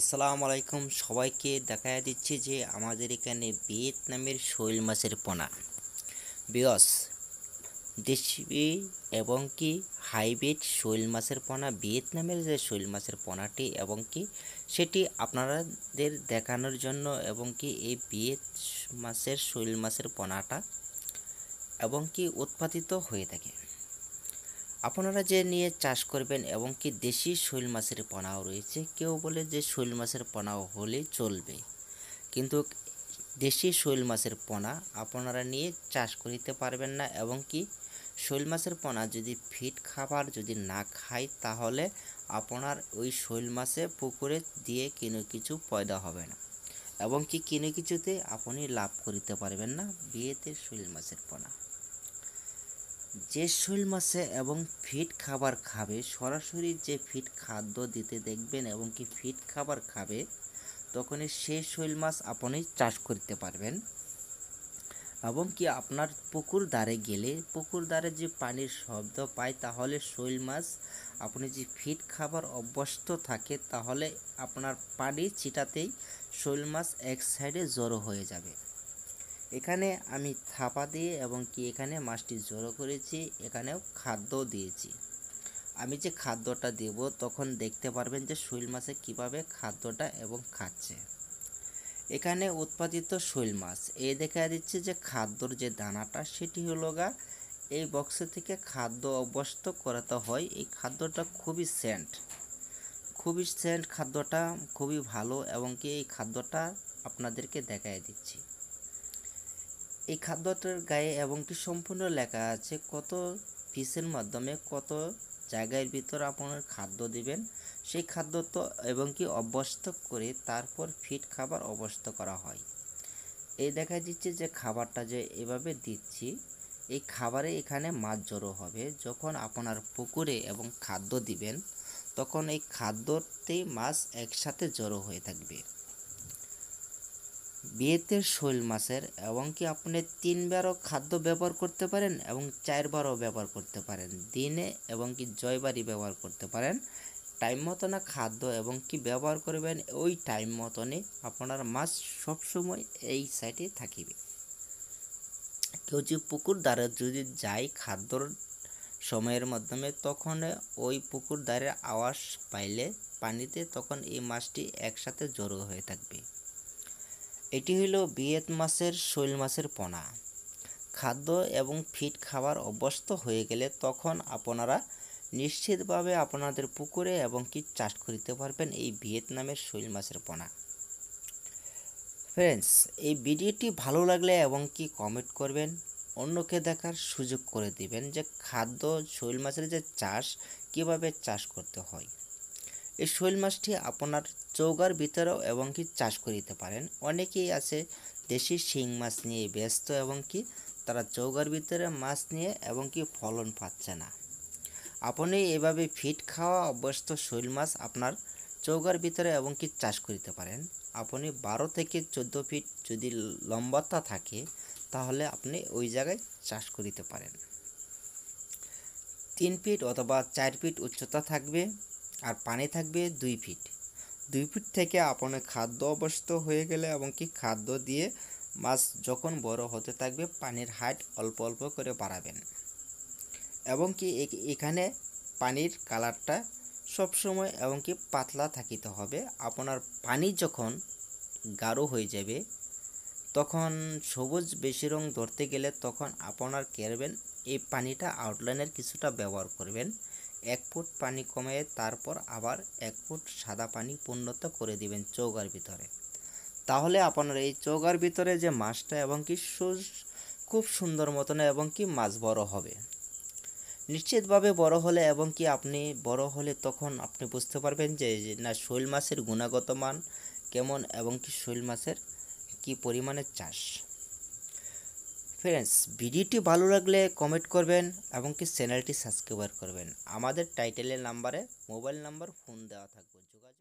আসসালামু আলাইকুম সবাইকে দেখা দিচ্ছে যে আমাদের এখানে ভিয়েতনামের শৈল মাছের পোনা বিয়স দেশি এবং কি হাইব্রিড শৈল মাছের পোনা ভিয়েতনামের যে শৈল মাছের পোনাটি এবং কি সেটি আপনাদের দেখানোর জন্য এবং কি এই ভিয়েত মাছের শৈল মাছের পোনাটা এবং কি উৎপাদিত হয়ে থাকে আপনারা যে নিয়ে চাষ করবেন এবং কি দেশি শৈল মাছের পোনাও রয়েছে কেউ বলে যে শৈল মাছের পোনাও হলে চলবে কিন্তু দেশি শৈল মাছের পোনা আপনারা নিয়ে চাষ করিতে পারবেন না এবং কি শৈল মাছের পোনা যদি ফিট খাবার যদি না খায় তাহলে আপনার ওই শৈল মাছে পুকুরে দিয়ে কিনে কিছু পয়দা হবে না এবং কি কিনে কিছুতে আপনি লাভ করিতে পারবেন না বিয়েতে শৈল মাছের পোনা যে শৈল মাছে এবং ফিট খাবার খাবে সরাসরি যে ফিট খাদ্য দিতে দেখবেন এবং কি ফিট খাবার খাবে তখনই সেই শৈল মাছ আপনি চাষ করতে পারবেন এবং কি আপনার পুকুর দ্বারে গেলে পুকুর দ্বারে যে পানির শব্দ পায় তাহলে শৈল মাছ আপনি যে ফিট খাবার অভ্যস্ত থাকে তাহলে আপনার পানি ছিটাতেই শৈল মাছ এক সাইডে জড়ো হয়ে যাবে এখানে আমি থাপা দিয়ে এবং কি এখানে মাছটি জড়ো করেছি এখানেও খাদ্য দিয়েছি আমি যে খাদ্যটা দেব তখন দেখতে পারবেন যে শৈল মাছে কীভাবে খাদ্যটা এবং খাচ্ছে এখানে উৎপাদিত শৈল মাছ এ দেখা দিচ্ছে যে খাদ্যর যে দানাটা সেটি হলো গা এই বক্সে থেকে খাদ্য অভ্যস্ত করাতে হয় এই খাদ্যটা খুবই সেন্ট খুবই সেন্ট খাদ্যটা খুবই ভালো এবং কি এই খাদ্যটা আপনাদেরকে দেখায় দিচ্ছি এই খাদ্যটার গায়ে এবং কি সম্পূর্ণ লেখা আছে কত পিসের মাধ্যমে কত জায়গার ভিতর আপনার খাদ্য দিবেন সেই খাদ্য তো এবং কি অভ্যস্ত করে তারপর ফিট খাবার অভ্যস্ত করা হয় এই দেখা দিচ্ছে যে খাবারটা যে এভাবে দিচ্ছি এই খাবারে এখানে মাছ জড়ো হবে যখন আপনার পুকুরে এবং খাদ্য দিবেন তখন এই খাদ্যতেই মাছ একসাথে জড়ো হয়ে থাকবে বিয়েতে শৈল মাছের এবং কি আপনি তিনবারও খাদ্য ব্যবহার করতে পারেন এবং চারবারও ব্যবহার করতে পারেন দিনে এবং কি জয়বারই ব্যবহার করতে পারেন টাইম মতো না খাদ্য এবং কি ব্যবহার করবেন ওই টাইম মতনে আপনার মাছ সবসময় এই সাইটে থাকিবে কেউ যে পুকুর দ্বারে যদি যায় খাদ্যর সময়ের মাধ্যমে তখন ওই পুকুর দ্বারের আওয়াজ পাইলে পানিতে তখন এই মাছটি একসাথে জড়ো হয়ে থাকবে এটি হলো বিয়েত মাছের শৈল মাছের পোনা খাদ্য এবং ফিট খাবার অভ্যস্ত হয়ে গেলে তখন আপনারা নিশ্চিতভাবে আপনাদের পুকুরে এবং কি চাষ করিতে পারবেন এই ভিয়েতনামের শৈল মাছের পোনা ফ্রেন্ডস এই ভিডিওটি ভালো লাগলে এবং কি কমেন্ট করবেন অন্যকে দেখার সুযোগ করে দিবেন যে খাদ্য শৈল মাছের যে চাষ কিভাবে চাষ করতে হয় এই শৈল মাছটি আপনার চৌকার ভিতরেও এবং কি চাষ করিতে পারেন অনেকেই আছে দেশি শিং মাছ নিয়ে ব্যস্ত এবং কি তারা চৌকার ভিতরে মাছ নিয়ে এবং কি ফলন পাচ্ছে না আপনি এভাবে ফিট খাওয়া অভ্যস্ত শৈল মাছ আপনার চৌকার ভিতরে এবং কি চাষ করিতে পারেন আপনি বারো থেকে চোদ্দো ফিট যদি লম্বাতা থাকে তাহলে আপনি ওই জায়গায় চাষ করিতে পারেন তিন ফিট অথবা চার ফিট উচ্চতা থাকবে আর পানি থাকবে দুই ফিট দুই ফিট থেকে আপনার খাদ্য অবস্থ হয়ে গেলে এবং কি খাদ্য দিয়ে মাছ যখন বড় হতে থাকবে পানির হাইট অল্প অল্প করে বাড়াবেন এবং কি এখানে পানির কালারটা সবসময় এবং কি পাতলা থাকিতে হবে আপনার পানি যখন গাঢ় হয়ে যাবে তখন সবুজ বেশি রং ধরতে গেলে তখন আপনার কেরবেন এই পানিটা আউটলাইনের কিছুটা ব্যবহার করবেন এক ফুট পানি কমে তারপর আবার এক ফুট সাদা পানি পূর্ণত করে দিবেন চৌকার ভিতরে তাহলে আপনার এই চৌকার ভিতরে যে মাছটা এবং কি খুব সুন্দর মতন এবং কি মাছ বড় হবে নিশ্চিতভাবে বড় হলে এবং কি আপনি বড় হলে তখন আপনি বুঝতে পারবেন যে না শৈল মাছের গুণাগত মান কেমন এবং কি শৈল মাছের কি পরিমাণে চাষ ফ্রেন্ডস ভিডিওটি ভালো লাগলে কমেন্ট করবেন এবং কি চ্যানেলটি সাবস্ক্রাইবার করবেন আমাদের টাইটেলের নাম্বারে মোবাইল নাম্বার ফোন দেওয়া থাকবে যোগাযোগ